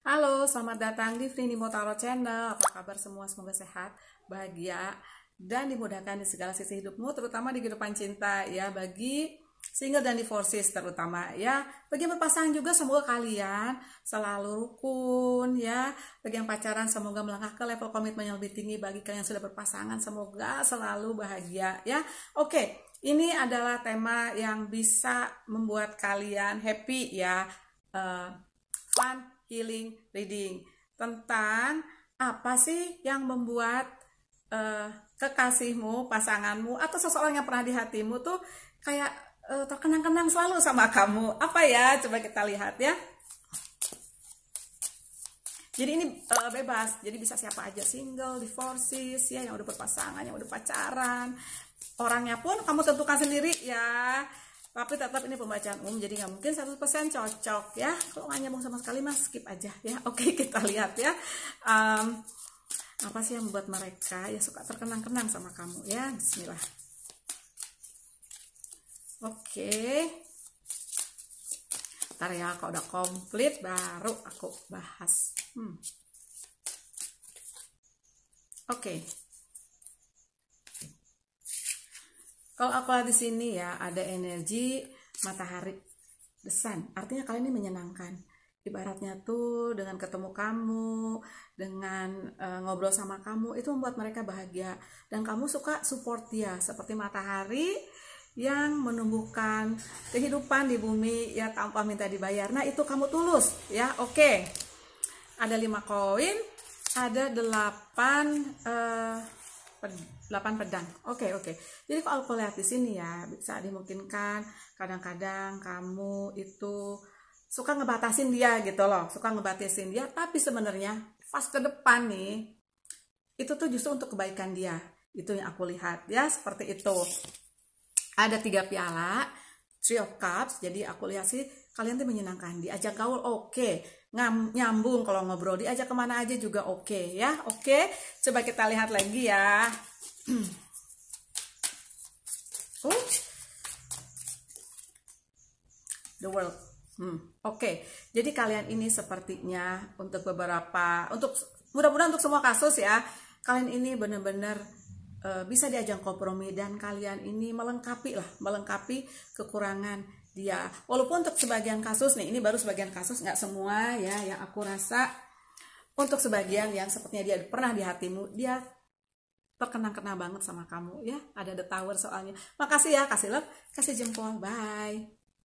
Halo, selamat datang di Frini Motaro Channel. Apa kabar semua? Semoga sehat, bahagia, dan dimudahkan di segala sisi hidupmu, terutama di kehidupan cinta ya bagi single dan divorces terutama ya. Bagi yang berpasangan juga semoga kalian selalu rukun ya. Bagi yang pacaran semoga melangkah ke level komitmen yang lebih tinggi. Bagi kalian yang sudah berpasangan semoga selalu bahagia ya. Oke, ini adalah tema yang bisa membuat kalian happy ya, uh, fun healing reading tentang apa sih yang membuat uh, kekasihmu, pasanganmu atau seseorang yang pernah di hatimu tuh kayak uh, terkenang-kenang selalu sama kamu. Apa ya? Coba kita lihat ya. Jadi ini uh, bebas, jadi bisa siapa aja single, divorces, ya yang udah berpasangan, yang udah pacaran. Orangnya pun kamu tentukan sendiri ya tapi tetap ini pembacaan umum jadi nggak mungkin 100% cocok ya kalau nggak nyambung sama sekali mas skip aja ya oke kita lihat ya um, apa sih yang membuat mereka ya suka terkenang-kenang sama kamu ya Bismillah oke ntar ya kalau udah komplit baru aku bahas hmm. oke Kalau aku lihat di sini ya, ada energi matahari, desan. Artinya kalian ini menyenangkan. Ibaratnya tuh dengan ketemu kamu, dengan e, ngobrol sama kamu, itu membuat mereka bahagia. Dan kamu suka support dia, seperti matahari yang menumbuhkan kehidupan di bumi ya tanpa minta dibayar. Nah itu kamu tulus ya, oke. Ada lima koin, ada delapan. Uh, 8 pedang. Oke, okay, oke. Okay. Jadi kalau aku lihat di sini ya, bisa dimungkinkan kadang-kadang kamu itu suka ngebatasin dia gitu loh, suka ngebatasin dia, tapi sebenarnya pas ke depan nih itu tuh justru untuk kebaikan dia. Itu yang aku lihat ya, seperti itu. Ada tiga piala Three of Cups, jadi aku lihat sih kalian tuh menyenangkan. Diajak gaul oke, okay. nyambung kalau ngobrol, diajak kemana aja juga oke okay, ya, oke. Okay? Coba kita lihat lagi ya. Oh. the world. Hmm, oke. Okay. Jadi kalian ini sepertinya untuk beberapa, untuk mudah-mudahan untuk semua kasus ya, kalian ini benar-benar Eh, bisa diajak kompromi dan kalian ini melengkapi lah melengkapi kekurangan dia walaupun untuk sebagian kasus nih ini baru sebagian kasus nggak semua ya yang aku rasa untuk sebagian yang sepertinya dia pernah di hatimu dia terkenang-kenang banget sama kamu ya ada the tower soalnya makasih ya kasih love kasih jempol bye